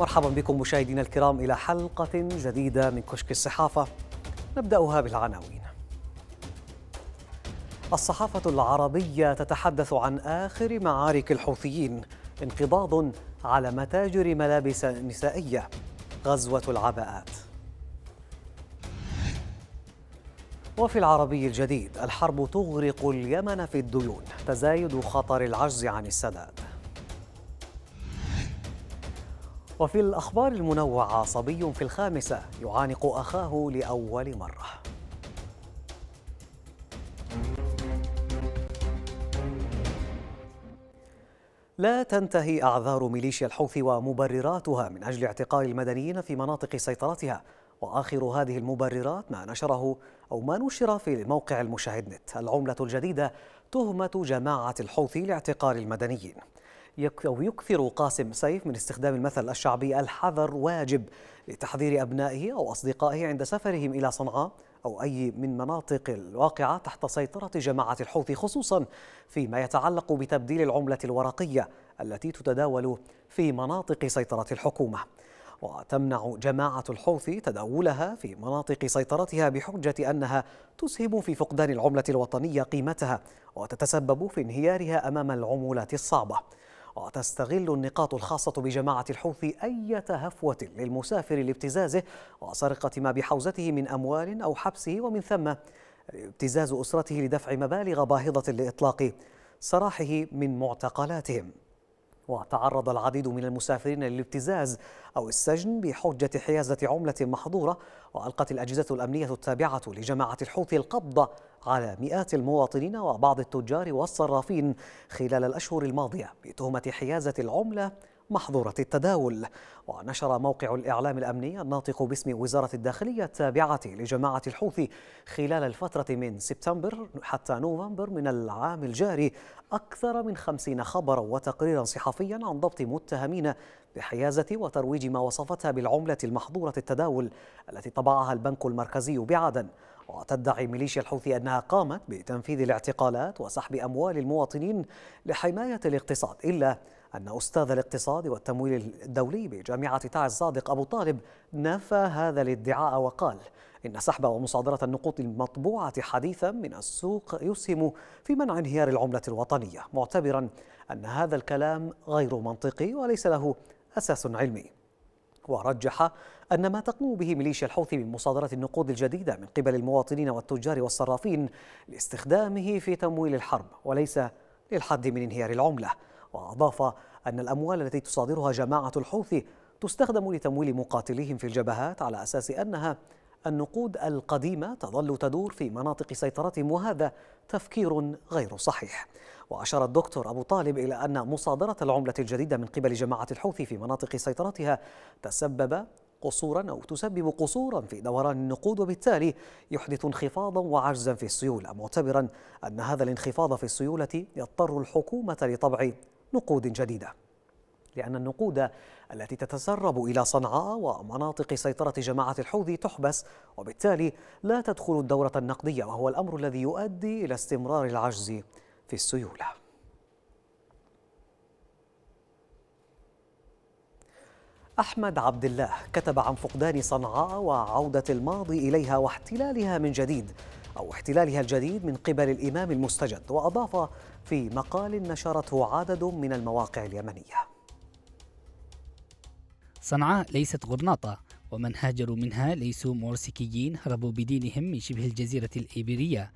مرحبا بكم مشاهدينا الكرام إلى حلقة جديدة من كشك الصحافة نبدأها بالعناوين الصحافة العربية تتحدث عن آخر معارك الحوثيين انقضاض على متاجر ملابس نسائية غزوة العباءات وفي العربي الجديد الحرب تغرق اليمن في الديون تزايد خطر العجز عن السداد وفي الأخبار المنوعة صبي في الخامسة يعانق أخاه لأول مرة لا تنتهي أعذار ميليشيا الحوثي ومبرراتها من أجل اعتقال المدنيين في مناطق سيطرتها وآخر هذه المبررات ما نشره أو ما نشر في موقع المشاهد نت العملة الجديدة تهمة جماعة الحوثي لاعتقال المدنيين أو يكثر قاسم سيف من استخدام المثل الشعبي الحذر واجب لتحذير أبنائه أو أصدقائه عند سفرهم إلى صنعاء أو أي من مناطق الواقعة تحت سيطرة جماعة الحوثي خصوصا فيما يتعلق بتبديل العملة الورقية التي تتداول في مناطق سيطرة الحكومة وتمنع جماعة الحوثي تداولها في مناطق سيطرتها بحجة أنها تسهم في فقدان العملة الوطنية قيمتها وتتسبب في انهيارها أمام العمولات الصعبة وتستغل النقاط الخاصة بجماعة الحوثي أي هفوة للمسافر لابتزازه وسرقة ما بحوزته من أموال أو حبسه ومن ثم ابتزاز أسرته لدفع مبالغ باهظة لإطلاق سراحه من معتقلاتهم وتعرض العديد من المسافرين للابتزاز أو السجن بحجة حيازة عملة محظورة وألقت الأجهزة الأمنية التابعة لجماعة الحوثي القبض على مئات المواطنين وبعض التجار والصرافين خلال الأشهر الماضية بتهمة حيازة العملة محظورة التداول ونشر موقع الإعلام الأمني الناطق باسم وزارة الداخلية التابعة لجماعة الحوثي خلال الفترة من سبتمبر حتى نوفمبر من العام الجاري أكثر من خمسين خبرا وتقريرا صحفيا عن ضبط متهمين بحيازة وترويج ما وصفتها بالعملة المحظورة التداول التي طبعها البنك المركزي بعدن وتدعي ميليشيا الحوثي أنها قامت بتنفيذ الاعتقالات وسحب أموال المواطنين لحماية الاقتصاد إلا أن أستاذ الاقتصاد والتمويل الدولي بجامعة تعز صادق أبو طالب نفى هذا الادعاء وقال إن سحب ومصادرة النقود المطبوعة حديثا من السوق يسهم في منع انهيار العملة الوطنية معتبرا أن هذا الكلام غير منطقي وليس له أساس علمي ورجح أن ما تقوم به ميليشيا الحوثي من مصادرة النقود الجديدة من قبل المواطنين والتجار والصرافين لاستخدامه في تمويل الحرب وليس للحد من انهيار العملة وأضاف أن الأموال التي تصادرها جماعة الحوثي تستخدم لتمويل مقاتليهم في الجبهات على أساس أنها النقود القديمة تظل تدور في مناطق سيطرتهم وهذا تفكير غير صحيح وأشار الدكتور أبو طالب إلى أن مصادرة العملة الجديدة من قبل جماعة الحوثي في مناطق سيطرتها تسبب قصورا أو تسبب قصورا في دوران النقود وبالتالي يحدث انخفاضا وعجزا في السيولة معتبرا أن هذا الانخفاض في السيولة يضطر الحكومة لطبع نقود جديدة لأن النقود التي تتسرب إلى صنعاء ومناطق سيطرة جماعة الحوثي تحبس وبالتالي لا تدخل الدورة النقدية وهو الأمر الذي يؤدي إلى استمرار العجز في السيولة أحمد عبد الله كتب عن فقدان صنعاء وعودة الماضي إليها واحتلالها من جديد أو احتلالها الجديد من قبل الإمام المستجد وأضاف في مقال نشرته عدد من المواقع اليمنية صنعاء ليست غرناطة ومن هاجروا منها ليسوا مورسكيين هربوا بدينهم من شبه الجزيرة الإيبيرية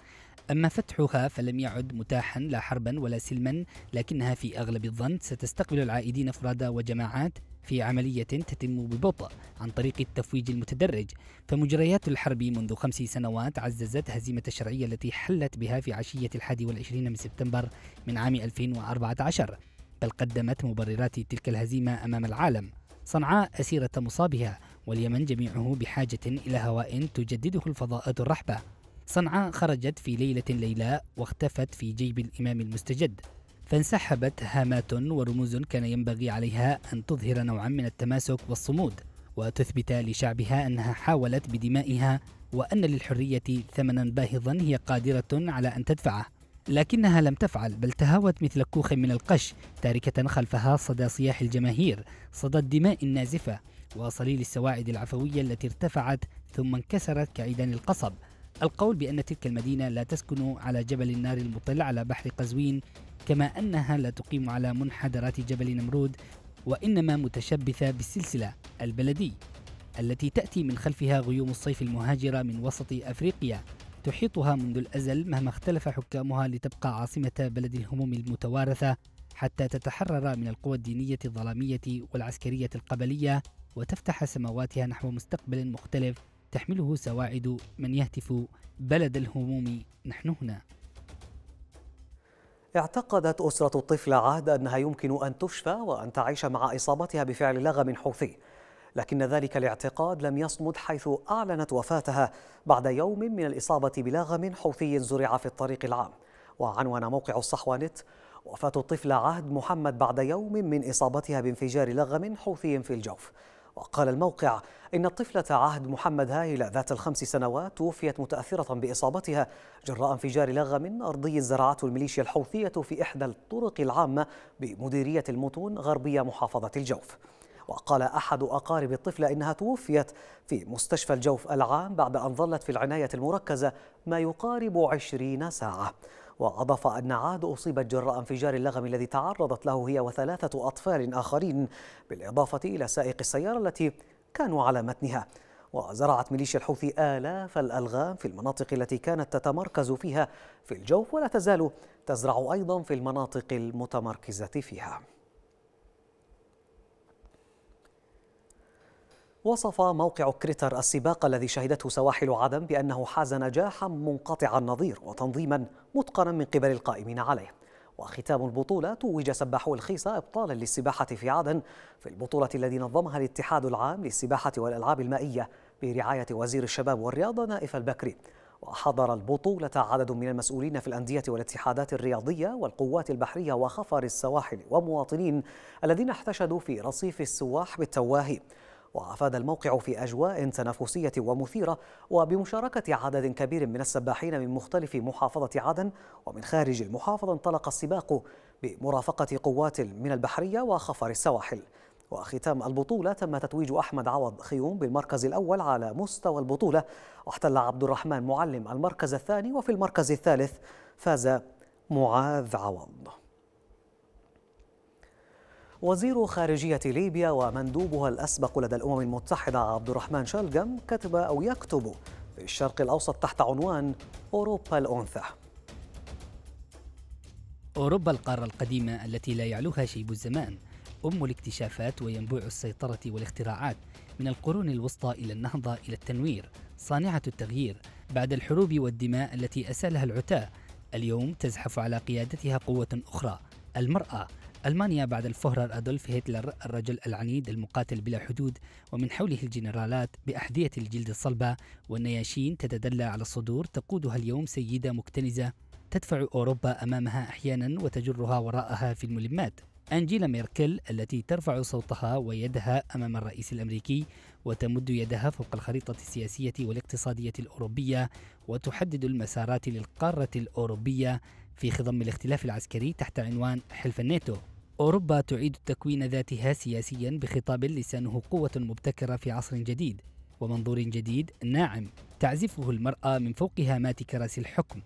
أما فتحها فلم يعد متاحا لا حربا ولا سلما لكنها في أغلب الظن ستستقبل العائدين أفرادا وجماعات في عملية تتم ببطء عن طريق التفويج المتدرج فمجريات الحرب منذ خمس سنوات عززت هزيمة الشرعية التي حلت بها في عشية الحادي والعشرين من سبتمبر من عام 2014 بل قدمت مبررات تلك الهزيمة أمام العالم صنعاء أسيرة مصابها واليمن جميعه بحاجة إلى هواء تجدده الفضاءات الرحبة صنعاء خرجت في ليلة ليلاء واختفت في جيب الإمام المستجد فانسحبت هامات ورموز كان ينبغي عليها أن تظهر نوعا من التماسك والصمود وتثبت لشعبها أنها حاولت بدمائها وأن للحرية ثمنا باهظا هي قادرة على أن تدفعه لكنها لم تفعل بل تهاوت مثل كوخ من القش تاركة خلفها صدى صياح الجماهير صدى الدماء النازفة وصليل السواعد العفوية التي ارتفعت ثم انكسرت كعيدان القصب القول بأن تلك المدينة لا تسكن على جبل النار المطل على بحر قزوين كما أنها لا تقيم على منحدرات جبل نمرود وإنما متشبثة بالسلسلة البلدي التي تأتي من خلفها غيوم الصيف المهاجرة من وسط أفريقيا تحيطها منذ الأزل مهما اختلف حكامها لتبقى عاصمة بلد الهموم المتوارثة حتى تتحرر من القوى الدينية الظلامية والعسكرية القبلية وتفتح سماواتها نحو مستقبل مختلف تحمله سواعد من يهتف بلد الهموم نحن هنا اعتقدت أسرة الطفل عهد أنها يمكن أن تشفى وأن تعيش مع إصابتها بفعل لغم حوثي لكن ذلك الاعتقاد لم يصمد حيث أعلنت وفاتها بعد يوم من الإصابة بلغم حوثي زرع في الطريق العام وعنون موقع الصحوة نت وفاة الطفلة عهد محمد بعد يوم من إصابتها بانفجار لغم حوثي في الجوف وقال الموقع إن الطفلة عهد محمد هايلة ذات الخمس سنوات توفيت متأثرة بإصابتها جراء انفجار لغم أرضي زرعته الميليشيا الحوثية في إحدى الطرق العامة بمديرية المتون غربية محافظة الجوف وقال أحد أقارب الطفلة إنها توفيت في مستشفى الجوف العام بعد أن ظلت في العناية المركزة ما يقارب عشرين ساعة وأضاف أن عاد أصيبت جراء انفجار اللغم الذي تعرضت له هي وثلاثة أطفال آخرين بالإضافة إلى سائق السيارة التي كانوا على متنها وزرعت ميليشيا الحوثي آلاف الألغام في المناطق التي كانت تتمركز فيها في الجوف ولا تزال تزرع أيضا في المناطق المتمركزة فيها وصف موقع كريتر السباق الذي شهدته سواحل عدن بأنه حاز نجاحا منقطع النظير وتنظيما متقنا من قبل القائمين عليه وختام البطولة توج سباحو الخيصة إبطالا للسباحة في عدن في البطولة التي نظمها الاتحاد العام للسباحة والألعاب المائية برعاية وزير الشباب والرياضة نائف البكري وحضر البطولة عدد من المسؤولين في الأندية والاتحادات الرياضية والقوات البحرية وخفر السواحل ومواطنين الذين احتشدوا في رصيف السواح بالتواهي وأفاد الموقع في أجواء تنافسية ومثيرة وبمشاركة عدد كبير من السباحين من مختلف محافظة عدن ومن خارج المحافظة انطلق السباق بمرافقة قوات من البحرية وخفر السواحل وختام البطولة تم تتويج أحمد عوض خيوم بالمركز الأول على مستوى البطولة واحتل عبد الرحمن معلم المركز الثاني وفي المركز الثالث فاز معاذ عوض وزير خارجية ليبيا ومندوبها الأسبق لدى الأمم المتحدة عبد الرحمن شلجم كتب أو يكتب في الشرق الأوسط تحت عنوان أوروبا الأنثى أوروبا القارة القديمة التي لا يعلوها شيب الزمان أم الاكتشافات وينبوع السيطرة والاختراعات من القرون الوسطى إلى النهضة إلى التنوير صانعة التغيير بعد الحروب والدماء التي أسالها العتاة اليوم تزحف على قيادتها قوة أخرى المرأة ألمانيا بعد الفهرر أدولف هتلر الرجل العنيد المقاتل بلا حدود ومن حوله الجنرالات بأحذية الجلد الصلبة والنياشين تتدلى على الصدور تقودها اليوم سيدة مكتنزة تدفع أوروبا أمامها أحيانا وتجرها وراءها في الملمات أنجيلا ميركل التي ترفع صوتها ويدها أمام الرئيس الأمريكي وتمد يدها فوق الخريطة السياسية والاقتصادية الأوروبية وتحدد المسارات للقارة الأوروبية في خضم الاختلاف العسكري تحت عنوان حلف الناتو أوروبا تعيد تكوين ذاتها سياسيا بخطاب لسانه قوة مبتكرة في عصر جديد ومنظور جديد ناعم تعزفه المرأة من فوق هامات كراسي الحكم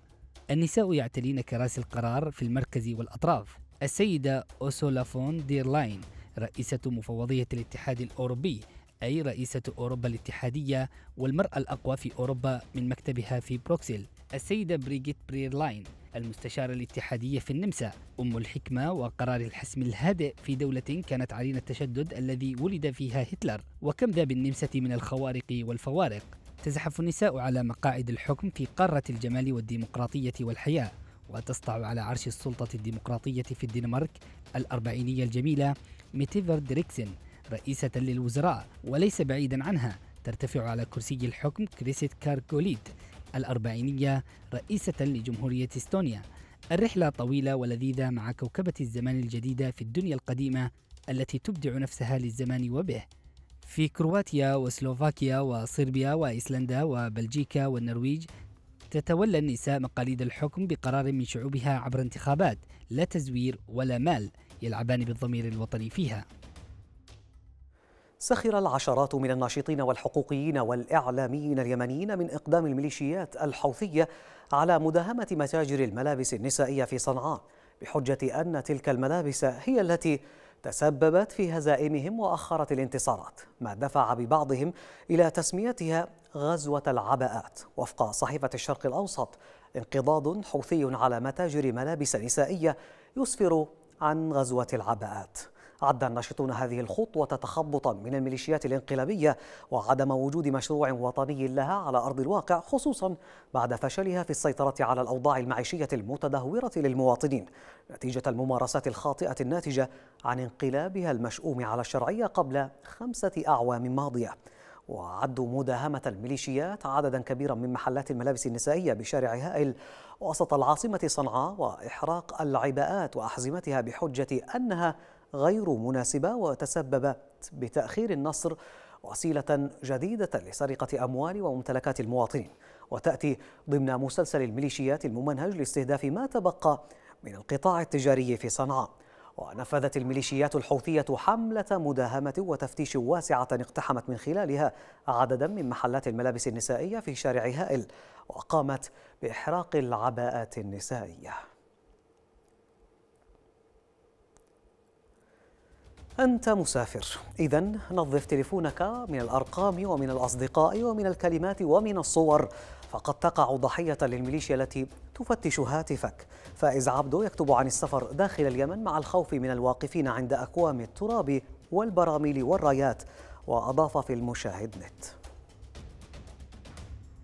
النساء يعتلين كراسي القرار في المركز والأطراف السيدة أوسولا فون ديرلاين رئيسة مفوضية الاتحاد الأوروبي أي رئيسة أوروبا الاتحادية والمرأة الأقوى في أوروبا من مكتبها في بروكسل السيدة بريغيت بريرلاين المستشارة الاتحادية في النمسا أم الحكمة وقرار الحسم الهادئ في دولة كانت عرين التشدد الذي ولد فيها هتلر وكم ذا بالنمسا من الخوارق والفوارق تزحف النساء على مقاعد الحكم في قارة الجمال والديمقراطية والحياة وتسطع على عرش السلطة الديمقراطية في الدنمارك الأربعينية الجميلة ميتيفر دريكسن رئيسة للوزراء وليس بعيدا عنها ترتفع على كرسي الحكم كريسيت كاركوليد الأربعينية رئيسة لجمهورية إستونيا الرحلة طويلة ولذيذة مع كوكبة الزمان الجديدة في الدنيا القديمة التي تبدع نفسها للزمان وبه في كرواتيا وسلوفاكيا وصربيا وإيسلندا وبلجيكا والنرويج تتولى النساء مقاليد الحكم بقرار من شعوبها عبر انتخابات لا تزوير ولا مال يلعبان بالضمير الوطني فيها سخر العشرات من الناشطين والحقوقيين والإعلاميين اليمنيين من إقدام الميليشيات الحوثية على مداهمة متاجر الملابس النسائية في صنعاء بحجة أن تلك الملابس هي التي تسببت في هزائمهم وأخرت الانتصارات ما دفع ببعضهم إلى تسميتها غزوة العباءات وفق صحيفة الشرق الأوسط انقضاض حوثي على متاجر ملابس نسائية يسفر عن غزوة العباءات عد الناشطون هذه الخطوة تخبطا من الميليشيات الانقلابية وعدم وجود مشروع وطني لها على أرض الواقع خصوصا بعد فشلها في السيطرة على الأوضاع المعيشية المتدهورة للمواطنين نتيجة الممارسات الخاطئة الناتجة عن انقلابها المشؤوم على الشرعية قبل خمسة أعوام ماضية وعدوا مداهمة الميليشيات عددا كبيرا من محلات الملابس النسائية بشارع هائل وسط العاصمة صنعاء وإحراق العباءات وأحزمتها بحجة أنها غير مناسبة وتسببت بتأخير النصر وسيلة جديدة لسرقة أموال وممتلكات المواطنين وتأتي ضمن مسلسل الميليشيات الممنهج لاستهداف ما تبقى من القطاع التجاري في صنعاء ونفذت الميليشيات الحوثية حملة مداهمة وتفتيش واسعة اقتحمت من خلالها عددا من محلات الملابس النسائية في شارع هائل وقامت بإحراق العباءات النسائية أنت مسافر إذا نظف تليفونك من الأرقام ومن الأصدقاء ومن الكلمات ومن الصور فقد تقع ضحية للميليشيا التي تفتش هاتفك فائز عبده يكتب عن السفر داخل اليمن مع الخوف من الواقفين عند أكوام التراب والبراميل والرايات وأضاف في المشاهد نت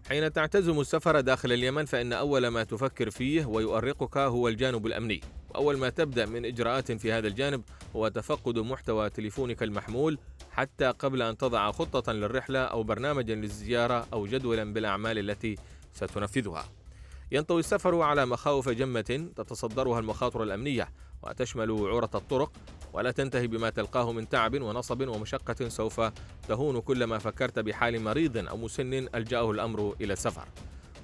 حين تعتزم السفر داخل اليمن فإن أول ما تفكر فيه ويؤرقك هو الجانب الأمني أول ما تبدأ من إجراءات في هذا الجانب هو تفقد محتوى تليفونك المحمول حتى قبل أن تضع خطة للرحلة أو برنامجا للزيارة أو جدولا بالأعمال التي ستنفذها. ينطوي السفر على مخاوف جمة تتصدرها المخاطر الأمنية وتشمل عورة الطرق ولا تنتهي بما تلقاه من تعب ونصب ومشقة سوف تهون كلما فكرت بحال مريض أو مسن ألجأه الأمر إلى السفر.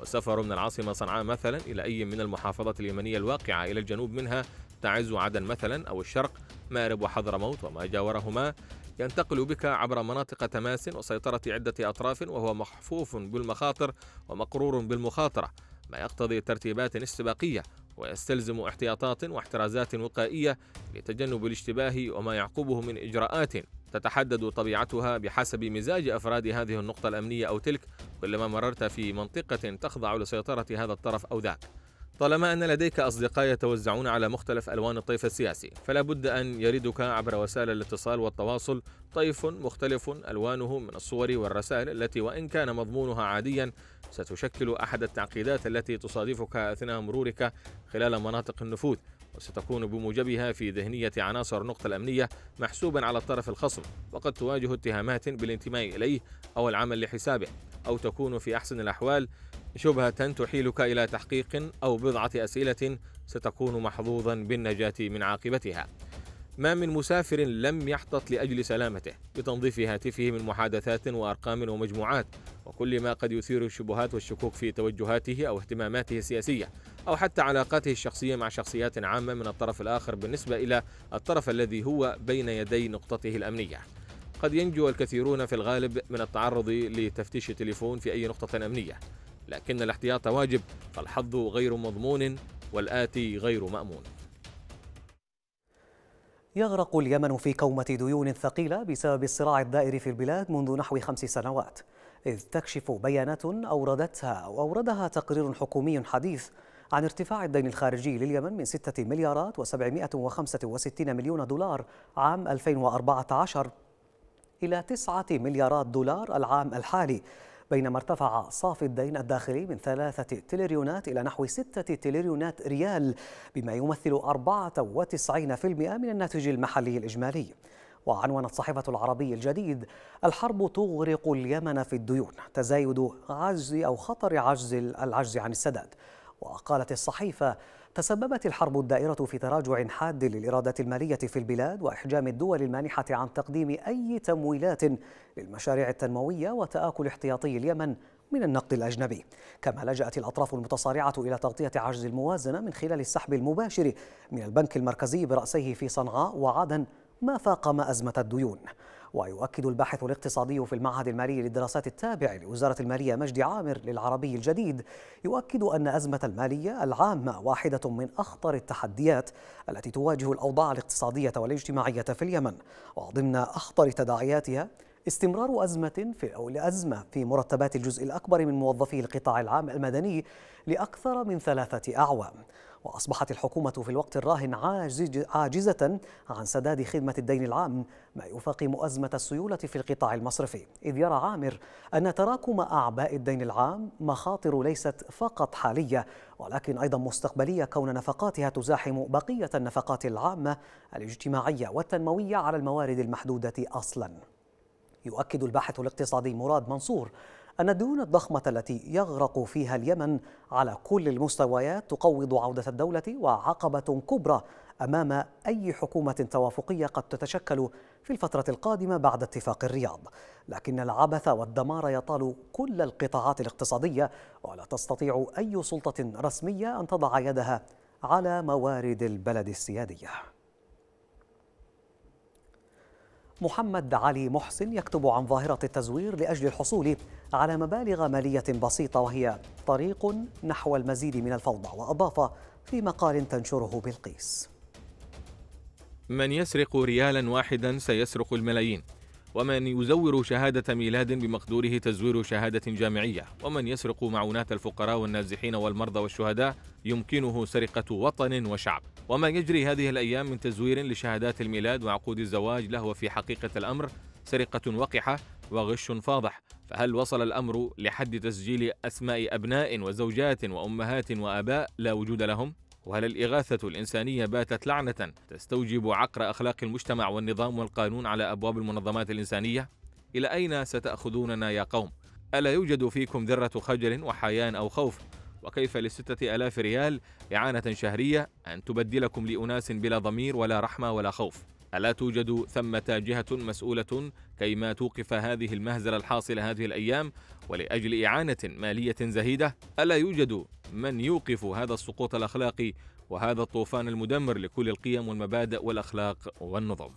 والسفر من العاصمة صنعاء مثلا إلى أي من المحافظات اليمنية الواقعة إلى الجنوب منها تعز عدن مثلا أو الشرق مأرب وحضرموت وما جاورهما ينتقل بك عبر مناطق تماس وسيطرة عدة أطراف وهو محفوف بالمخاطر ومقرور بالمخاطرة ما يقتضي ترتيبات استباقية ويستلزم احتياطات واحترازات وقائية لتجنب الاشتباه وما يعقبه من إجراءات تتحدد طبيعتها بحسب مزاج أفراد هذه النقطة الأمنية أو تلك كلما مررت في منطقة تخضع لسيطرة هذا الطرف أو ذاك طالما أن لديك أصدقاء يتوزعون على مختلف ألوان الطيف السياسي فلا بد أن يردك عبر وسائل الاتصال والتواصل طيف مختلف ألوانه من الصور والرسائل التي وإن كان مضمونها عاديا ستشكل أحد التعقيدات التي تصادفك أثناء مرورك خلال مناطق النفوذ وستكون بموجبها في ذهنية عناصر النقطة الأمنية محسوبا على الطرف الخصم وقد تواجه اتهامات بالانتماء إليه أو العمل لحسابه أو تكون في أحسن الأحوال شبهة تحيلك إلى تحقيق أو بضعة أسئلة ستكون محظوظا بالنجاة من عاقبتها ما من مسافر لم يحتط لأجل سلامته بتنظيف هاتفه من محادثات وأرقام ومجموعات وكل ما قد يثير الشبهات والشكوك في توجهاته أو اهتماماته السياسية أو حتى علاقاته الشخصية مع شخصيات عامة من الطرف الآخر بالنسبة إلى الطرف الذي هو بين يدي نقطته الأمنية قد ينجو الكثيرون في الغالب من التعرض لتفتيش تليفون في أي نقطة أمنية لكن الاحتياط واجب فالحظ غير مضمون والآتي غير مأمون يغرق اليمن في كومة ديون ثقيلة بسبب الصراع الدائر في البلاد منذ نحو خمس سنوات إذ تكشف بيانات أوردتها أو أوردها تقرير حكومي حديث عن ارتفاع الدين الخارجي لليمن من 6 مليارات و765 مليون دولار عام 2014 إلى 9 مليارات دولار العام الحالي بينما ارتفع صافي الدين الداخلي من ثلاثة تليريونات إلى نحو ستة تليريونات ريال بما يمثل 94% من الناتج المحلي الإجمالي وعنونت صحيفة العربي الجديد الحرب تغرق اليمن في الديون تزايد عجز أو خطر عجز العجز عن السداد وقالت الصحيفة تسببت الحرب الدائرة في تراجع حاد للإرادة المالية في البلاد وإحجام الدول المانحة عن تقديم أي تمويلات للمشاريع التنموية وتآكل احتياطي اليمن من النقد الأجنبي كما لجأت الأطراف المتصارعة إلى تغطية عجز الموازنة من خلال السحب المباشر من البنك المركزي برأسيه في صنعاء وعدن ما فاقم أزمة الديون ويؤكد الباحث الاقتصادي في المعهد المالي للدراسات التابع لوزارة المالية مجدي عامر للعربي الجديد يؤكد أن أزمة المالية العامة واحدة من أخطر التحديات التي تواجه الأوضاع الاقتصادية والاجتماعية في اليمن وضمن أخطر تداعياتها استمرار أزمة في أو لأزمة في مرتبات الجزء الأكبر من موظفي القطاع العام المدني لأكثر من ثلاثة أعوام وأصبحت الحكومة في الوقت الراهن عاجزة عن سداد خدمة الدين العام ما يفاقم أزمة السيولة في القطاع المصرفي إذ يرى عامر أن تراكم أعباء الدين العام مخاطر ليست فقط حالية ولكن أيضا مستقبلية كون نفقاتها تزاحم بقية النفقات العامة الاجتماعية والتنموية على الموارد المحدودة أصلاً يؤكد الباحث الاقتصادي مراد منصور أن الديون الضخمة التي يغرق فيها اليمن على كل المستويات تقوض عودة الدولة وعقبة كبرى أمام أي حكومة توافقية قد تتشكل في الفترة القادمة بعد اتفاق الرياض لكن العبث والدمار يطال كل القطاعات الاقتصادية ولا تستطيع أي سلطة رسمية أن تضع يدها على موارد البلد السياديه محمد علي محسن يكتب عن ظاهرة التزوير لأجل الحصول على مبالغ مالية بسيطة وهي طريق نحو المزيد من الفوضى وأضاف في مقال تنشره بلقيس من يسرق ريالا واحدا سيسرق الملايين ومن يزور شهادة ميلاد بمقدوره تزوير شهادة جامعية ومن يسرق معونات الفقراء والنازحين والمرضى والشهداء يمكنه سرقة وطن وشعب وما يجري هذه الأيام من تزوير لشهادات الميلاد وعقود الزواج لهو في حقيقة الأمر سرقة وقحة وغش فاضح فهل وصل الأمر لحد تسجيل أسماء أبناء وزوجات وأمهات وآباء لا وجود لهم؟ وهل الإغاثة الإنسانية باتت لعنة تستوجب عقر أخلاق المجتمع والنظام والقانون على أبواب المنظمات الإنسانية؟ إلى أين ستأخذوننا يا قوم؟ ألا يوجد فيكم ذرة خجل وحيان أو خوف؟ وكيف للستة ألاف ريال إعانة شهرية أن تبدلكم لأناس بلا ضمير ولا رحمة ولا خوف؟ ألا توجد ثمة جهة مسؤولة كيما توقف هذه المهزلة الحاصلة هذه الأيام ولأجل إعانة مالية زهيدة ألا يوجد من يوقف هذا السقوط الأخلاقي وهذا الطوفان المدمر لكل القيم والمبادئ والأخلاق والنظم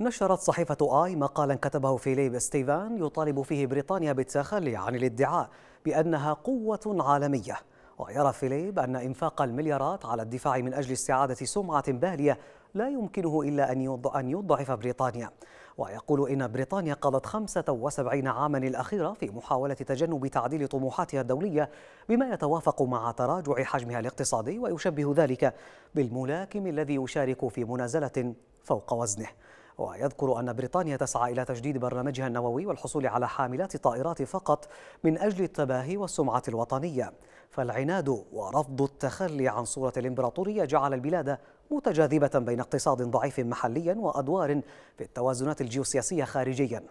نشرت صحيفة آي مقالا كتبه فيليب ستيفان يطالب فيه بريطانيا بالتخلي عن الادعاء بأنها قوة عالمية ويرى فيليب أن إنفاق المليارات على الدفاع من أجل استعادة سمعة بالية لا يمكنه إلا أن يضعف بريطانيا ويقول إن بريطانيا قضت 75 عاما الأخيرة في محاولة تجنب تعديل طموحاتها الدولية بما يتوافق مع تراجع حجمها الاقتصادي ويشبه ذلك بالملاكم الذي يشارك في منازلة فوق وزنه ويذكر أن بريطانيا تسعى إلى تجديد برنامجها النووي والحصول على حاملات طائرات فقط من أجل التباهي والسمعة الوطنية فالعناد ورفض التخلي عن صورة الإمبراطورية جعل البلاد متجاذبة بين اقتصاد ضعيف محليا وأدوار في التوازنات الجيوسياسية خارجيا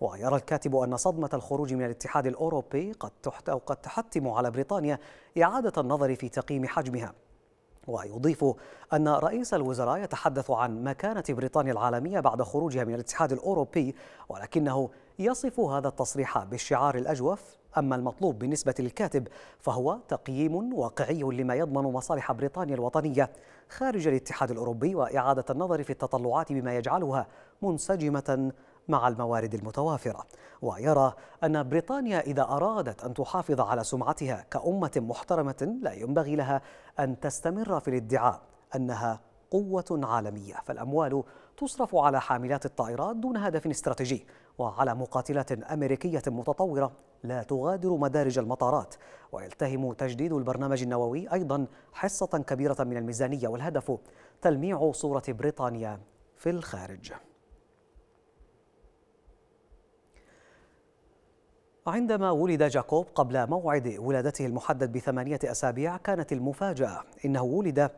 ويرى الكاتب أن صدمة الخروج من الاتحاد الأوروبي قد تحت أو قد تحتم على بريطانيا إعادة النظر في تقييم حجمها ويضيف أن رئيس الوزراء يتحدث عن مكانة بريطانيا العالمية بعد خروجها من الاتحاد الأوروبي ولكنه يصف هذا التصريح بالشعار الأجوف أما المطلوب بالنسبة للكاتب فهو تقييم واقعي لما يضمن مصالح بريطانيا الوطنية خارج الاتحاد الأوروبي وإعادة النظر في التطلعات بما يجعلها منسجمة مع الموارد المتوافرة ويرى أن بريطانيا إذا أرادت أن تحافظ على سمعتها كأمة محترمة لا ينبغي لها أن تستمر في الادعاء أنها قوة عالمية فالأموال تصرف على حاملات الطائرات دون هدف استراتيجي وعلى مقاتلات أمريكية متطورة لا تغادر مدارج المطارات ويلتهم تجديد البرنامج النووي أيضا حصة كبيرة من الميزانية والهدف تلميع صورة بريطانيا في الخارج عندما ولد جاكوب قبل موعد ولادته المحدد بثمانية أسابيع كانت المفاجأة إنه ولد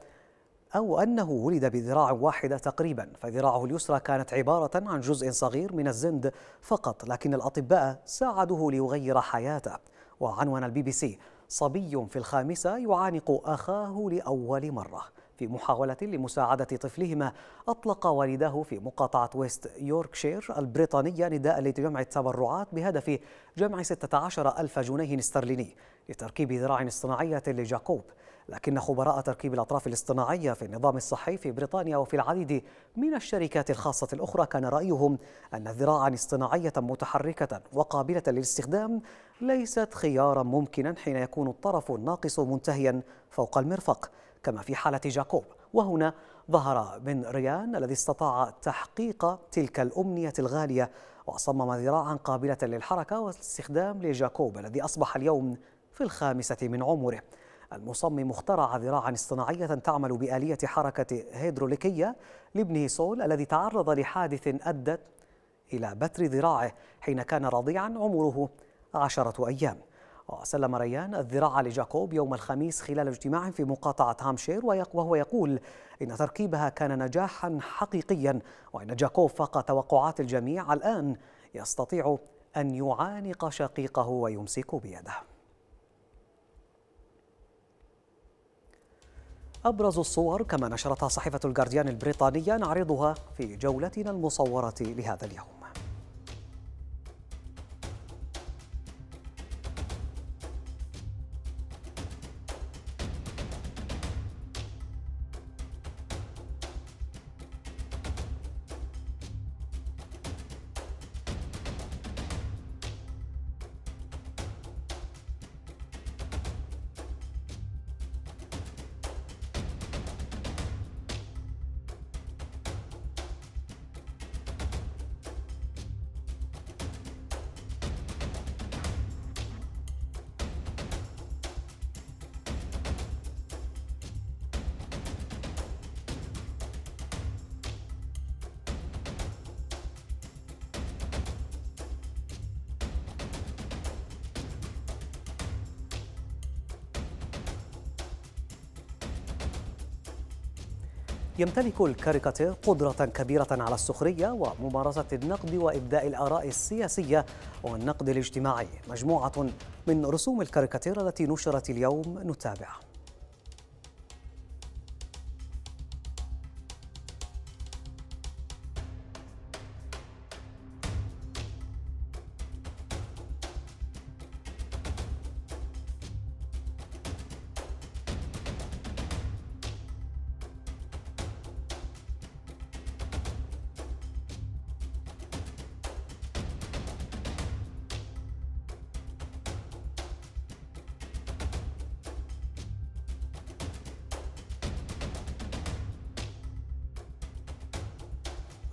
أو أنه ولد بذراع واحدة تقريبا فذراعه اليسرى كانت عبارة عن جزء صغير من الزند فقط لكن الأطباء ساعدوه ليغير حياته وعنون البي بي سي صبي في الخامسة يعانق أخاه لأول مرة في محاولة لمساعدة طفلهما أطلق والداه في مقاطعة ويست يوركشير البريطانية نداء لجمع التبرعات بهدف جمع 16 ألف جنيه استرليني لتركيب ذراع اصطناعية لجاكوب لكن خبراء تركيب الأطراف الاصطناعية في النظام الصحي في بريطانيا وفي العديد من الشركات الخاصة الأخرى كان رأيهم أن ذراعا اصطناعية متحركة وقابلة للاستخدام ليست خيارا ممكنا حين يكون الطرف الناقص منتهيا فوق المرفق كما في حالة جاكوب وهنا ظهر بن ريان الذي استطاع تحقيق تلك الأمنية الغالية وصمم ذراعا قابلة للحركة والاستخدام لجاكوب الذي أصبح اليوم في الخامسة من عمره المصمم اخترع ذراعا اصطناعية تعمل بآلية حركة هيدروليكية لابنه سول الذي تعرض لحادث أدت إلى بتر ذراعه حين كان رضيعا عمره عشرة أيام وسلم ريان الذراع لجاكوب يوم الخميس خلال اجتماع في مقاطعة هامشير وهو يقول إن تركيبها كان نجاحا حقيقيا وإن جاكوب فاق توقعات الجميع الآن يستطيع أن يعانق شقيقه ويمسك بيده أبرز الصور كما نشرتها صحيفة الجارديان البريطانية نعرضها في جولتنا المصورة لهذا اليوم يمتلك الكاريكاتير قدرة كبيرة على السخرية وممارسة النقد وإبداء الآراء السياسية والنقد الاجتماعي مجموعة من رسوم الكاريكاتير التي نشرت اليوم نتابعها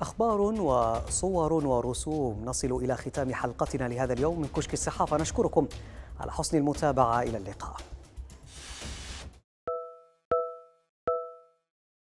أخبار وصور ورسوم نصل إلى ختام حلقتنا لهذا اليوم من كشك الصحافة نشكركم على حسن المتابعة إلى اللقاء